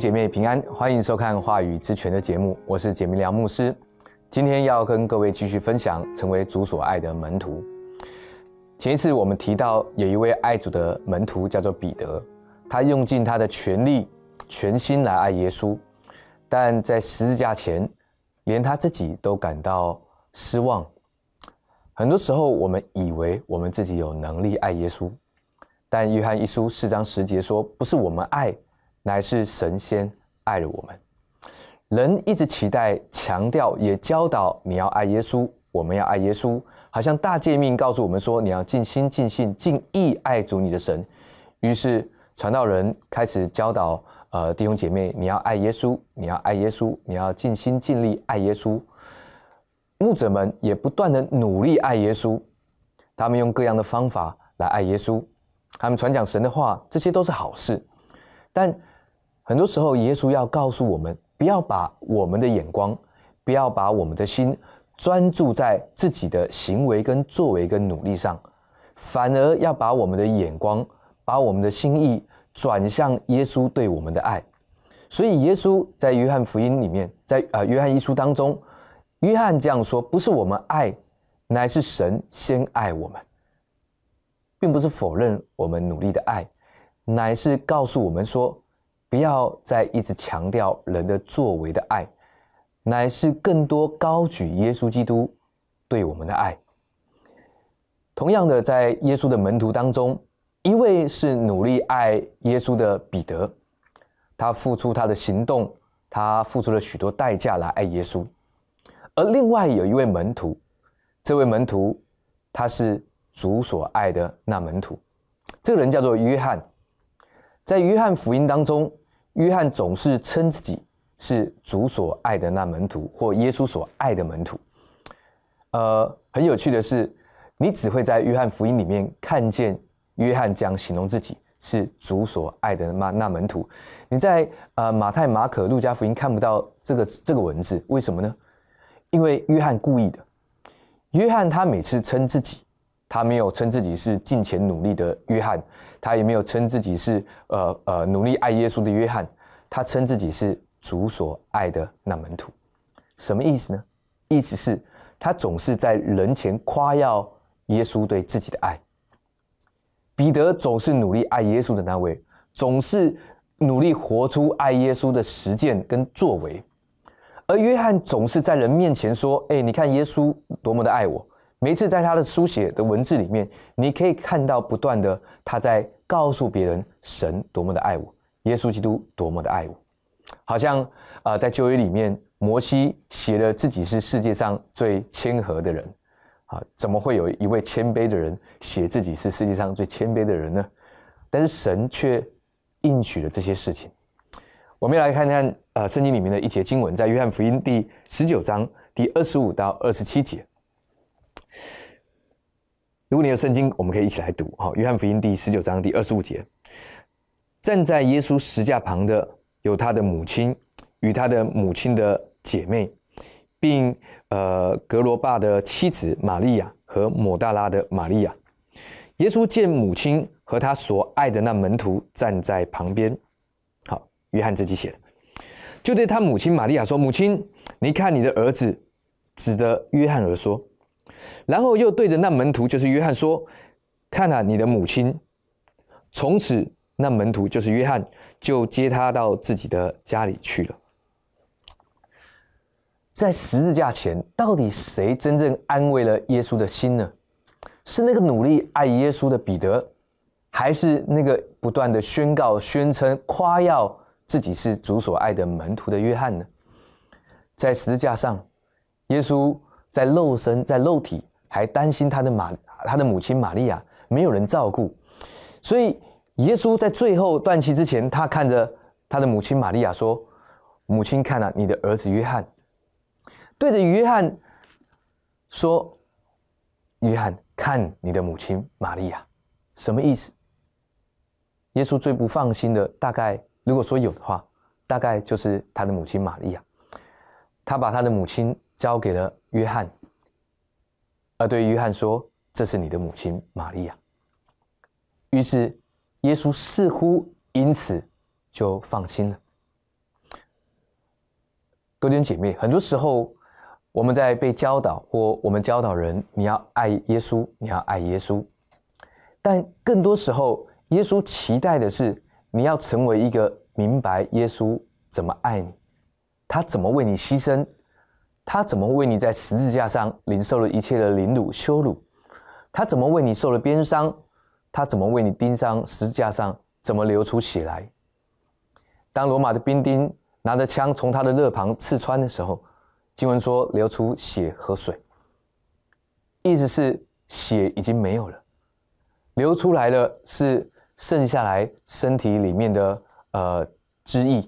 姐妹平安，欢迎收看《话语之泉》的节目，我是姐妹梁牧师。今天要跟各位继续分享成为主所爱的门徒。前一次我们提到有一位爱主的门徒，叫做彼得，他用尽他的全力、全心来爱耶稣，但在十字架前，连他自己都感到失望。很多时候，我们以为我们自己有能力爱耶稣，但约翰一书四章十节说：“不是我们爱。”乃是神仙爱了我们人，一直期待、强调、也教导你要爱耶稣，我们要爱耶稣。好像大诫命告诉我们说，你要尽心、尽性、尽意爱主你的神。于是传道人开始教导呃弟兄姐妹，你要爱耶稣，你要爱耶稣，你要尽心尽力爱耶稣。牧者们也不断的努力爱耶稣，他们用各样的方法来爱耶稣，他们传讲神的话，这些都是好事，但。很多时候，耶稣要告诉我们，不要把我们的眼光，不要把我们的心专注在自己的行为、跟作为、跟努力上，反而要把我们的眼光、把我们的心意转向耶稣对我们的爱。所以，耶稣在约翰福音里面，在呃约翰一书当中，约翰这样说：“不是我们爱，乃是神先爱我们，并不是否认我们努力的爱，乃是告诉我们说。”不要再一直强调人的作为的爱，乃是更多高举耶稣基督对我们的爱。同样的，在耶稣的门徒当中，一位是努力爱耶稣的彼得，他付出他的行动，他付出了许多代价来爱耶稣；而另外有一位门徒，这位门徒他是主所爱的那门徒，这个人叫做约翰，在约翰福音当中。约翰总是称自己是主所爱的那门徒，或耶稣所爱的门徒。呃，很有趣的是，你只会在约翰福音里面看见约翰这样形容自己是主所爱的那那门徒。你在呃马太、马可、路加福音看不到这个这个文字，为什么呢？因为约翰故意的。约翰他每次称自己，他没有称自己是尽前努力的约翰。他也没有称自己是呃呃努力爱耶稣的约翰，他称自己是主所爱的那门徒，什么意思呢？意思是，他总是在人前夸耀耶稣对自己的爱。彼得总是努力爱耶稣的那位，总是努力活出爱耶稣的实践跟作为，而约翰总是在人面前说：“哎，你看耶稣多么的爱我。”每次在他的书写的文字里面，你可以看到不断的他在告诉别人神多么的爱我，耶稣基督多么的爱我，好像啊，在旧约里面，摩西写了自己是世界上最谦和的人，啊，怎么会有一位谦卑的人写自己是世界上最谦卑的人呢？但是神却应许了这些事情。我们来看看呃，圣经里面的一节经文，在约翰福音第十九章第二十五到二十七节。如果你有圣经，我们可以一起来读。好，约翰福音第十九章第二十五节，站在耶稣十架旁的有他的母亲与他的母亲的姐妹，并呃，格罗巴的妻子玛利亚和抹大拉的玛利亚。耶稣见母亲和他所爱的那门徒站在旁边，好，约翰自己写的，就对他母亲玛利亚说：“母亲，你看你的儿子。”指着约翰而说。然后又对着那门徒，就是约翰说：“看啊，你的母亲。”从此，那门徒就是约翰就接他到自己的家里去了。在十字架前，到底谁真正安慰了耶稣的心呢？是那个努力爱耶稣的彼得，还是那个不断的宣告、宣称、夸耀自己是主所爱的门徒的约翰呢？在十字架上，耶稣。在肉身，在肉体，还担心他的马，他的母亲玛利亚没有人照顾，所以耶稣在最后断气之前，他看着他的母亲玛利亚说：“母亲，看了你的儿子约翰。”对着约翰说：“约翰，看你的母亲玛利亚。”什么意思？耶稣最不放心的，大概如果说有的话，大概就是他的母亲玛利亚，他把他的母亲。交给了约翰，而对约翰说：“这是你的母亲玛利亚。”于是耶稣似乎因此就放心了。哥兄姐妹，很多时候我们在被教导，或我们教导人：“你要爱耶稣，你要爱耶稣。”但更多时候，耶稣期待的是你要成为一个明白耶稣怎么爱你，他怎么为你牺牲。他怎么为你在十字架上领受了一切的凌辱羞辱？他怎么为你受了鞭伤？他怎么为你钉上十字架上？怎么流出血来？当罗马的兵丁拿着枪从他的肋旁刺穿的时候，经文说流出血和水，意思是血已经没有了，流出来的是剩下来身体里面的呃汁液，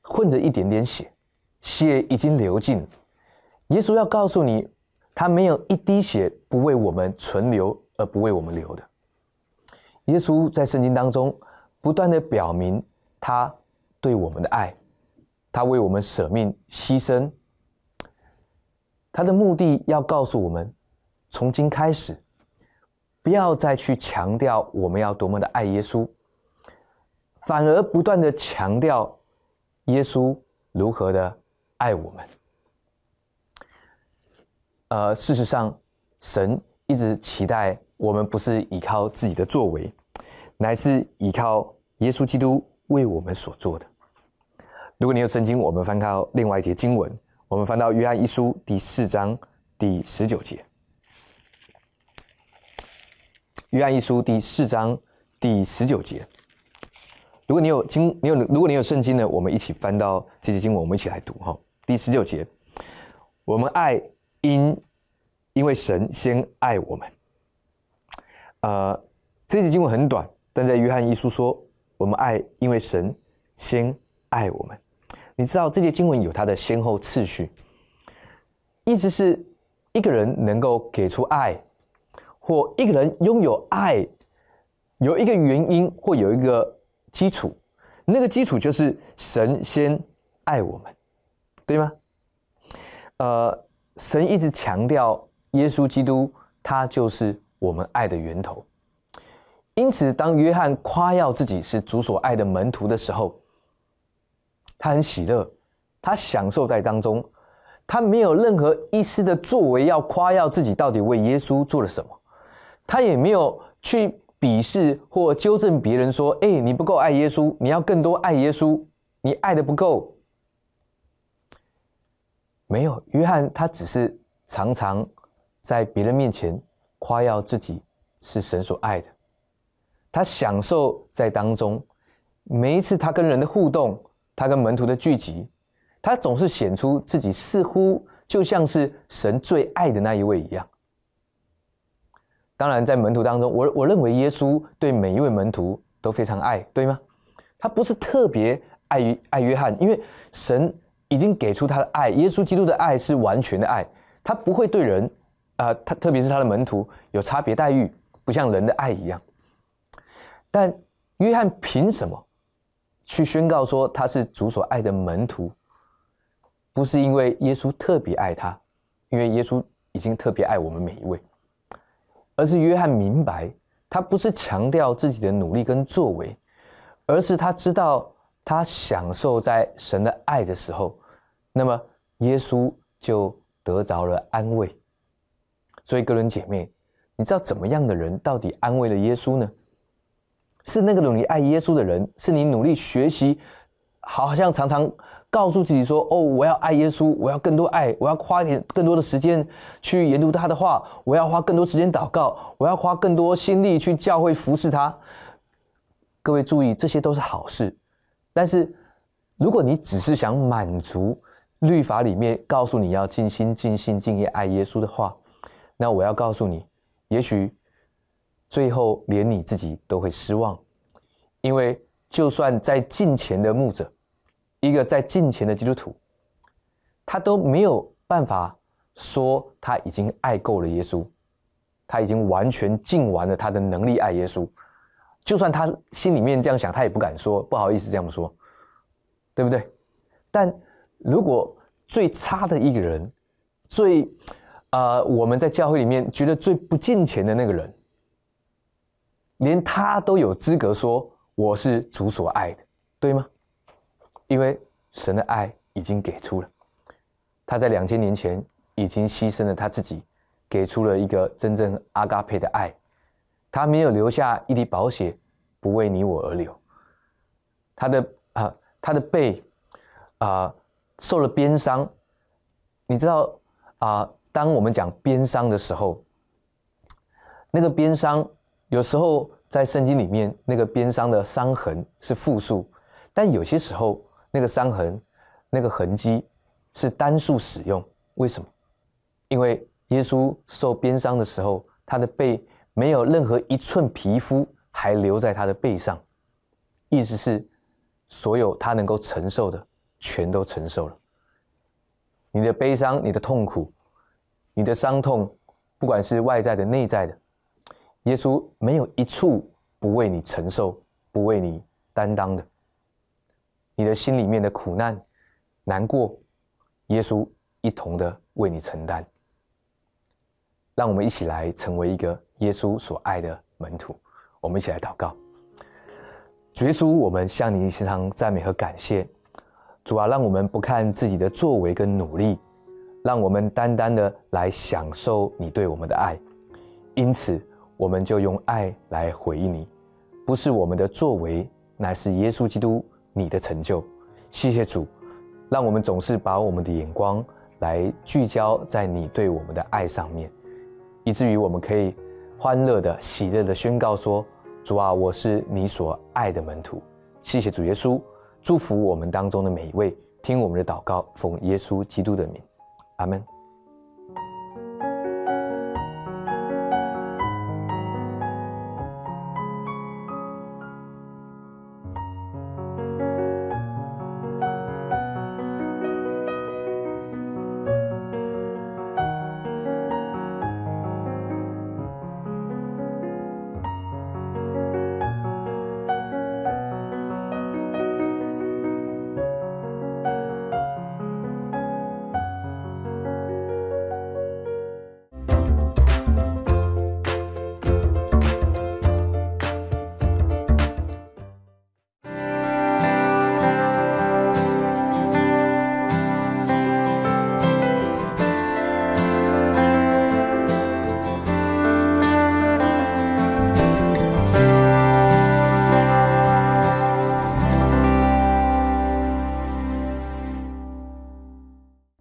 混着一点点血。血已经流尽，耶稣要告诉你，他没有一滴血不为我们存留而不为我们流的。耶稣在圣经当中不断的表明他对我们的爱，他为我们舍命牺牲，他的目的要告诉我们，从今开始，不要再去强调我们要多么的爱耶稣，反而不断的强调耶稣如何的。爱我们，呃，事实上，神一直期待我们不是依靠自己的作为，乃是依靠耶稣基督为我们所做的。如果你有圣经，我们翻到另外一节经文，我们翻到约翰一书第四章第十九节。约翰一书第四章第十九节。如果你有经，你有如果你有圣经呢，我们一起翻到这节经文，我们一起来读哈。第十九节，我们爱因因为神先爱我们。呃，这节经文很短，但在约翰一书说我们爱，因为神先爱我们。你知道这节经文有它的先后次序，意思是，一个人能够给出爱，或一个人拥有爱，有一个原因，或有一个。基础，那个基础就是神先爱我们，对吗？呃，神一直强调耶稣基督，他就是我们爱的源头。因此，当约翰夸耀自己是主所爱的门徒的时候，他很喜乐，他享受在当中，他没有任何一丝的作为要夸耀自己到底为耶稣做了什么，他也没有去。鄙视或纠正别人说：“哎，你不够爱耶稣，你要更多爱耶稣，你爱的不够。”没有，约翰他只是常常在别人面前夸耀自己是神所爱的，他享受在当中。每一次他跟人的互动，他跟门徒的聚集，他总是显出自己似乎就像是神最爱的那一位一样。当然，在门徒当中，我我认为耶稣对每一位门徒都非常爱，对吗？他不是特别爱于爱约翰，因为神已经给出他的爱，耶稣基督的爱是完全的爱，他不会对人，啊，他特别是他的门徒有差别待遇，不像人的爱一样。但约翰凭什么去宣告说他是主所爱的门徒？不是因为耶稣特别爱他，因为耶稣已经特别爱我们每一位。而是约翰明白，他不是强调自己的努力跟作为，而是他知道他享受在神的爱的时候，那么耶稣就得着了安慰。所以，哥伦姐妹，你知道怎么样的人到底安慰了耶稣呢？是那个努力爱耶稣的人，是你努力学习，好像常常。告诉自己说：“哦，我要爱耶稣，我要更多爱，我要花一点更多的时间去研读他的话，我要花更多时间祷告，我要花更多心力去教会服侍他。”各位注意，这些都是好事。但是，如果你只是想满足律法里面告诉你要尽心、尽心、尽业爱耶稣的话，那我要告诉你，也许最后连你自己都会失望，因为就算在近前的牧者。一个在进前的基督徒，他都没有办法说他已经爱够了耶稣，他已经完全尽完了他的能力爱耶稣。就算他心里面这样想，他也不敢说，不好意思，这样说，对不对？但如果最差的一个人，最啊，我们在教会里面觉得最不近前的那个人，连他都有资格说我是主所爱的，对吗？因为神的爱已经给出了，他在两千年前已经牺牲了他自己，给出了一个真正阿嘎佩的爱，他没有留下一滴宝血，不为你我而流。他的啊，他的背啊，受了鞭伤。你知道啊，当我们讲鞭伤的时候，那个边伤有时候在圣经里面，那个边伤的伤痕是复数，但有些时候。那个伤痕，那个痕迹，是单数使用。为什么？因为耶稣受鞭伤的时候，他的背没有任何一寸皮肤还留在他的背上，意思是，所有他能够承受的，全都承受了。你的悲伤，你的痛苦，你的伤痛，不管是外在的、内在的，耶稣没有一处不为你承受、不为你担当的。你的心里面的苦难、难过，耶稣一同的为你承担。让我们一起来成为一个耶稣所爱的门徒。我们一起来祷告，主耶稣，我们向你时常赞美和感谢。主啊，让我们不看自己的作为跟努力，让我们单单的来享受你对我们的爱。因此，我们就用爱来回应你，不是我们的作为，乃是耶稣基督。你的成就，谢谢主，让我们总是把我们的眼光来聚焦在你对我们的爱上面，以至于我们可以欢乐的、喜乐的宣告说：“主啊，我是你所爱的门徒。”谢谢主耶稣，祝福我们当中的每一位，听我们的祷告，奉耶稣基督的名，阿门。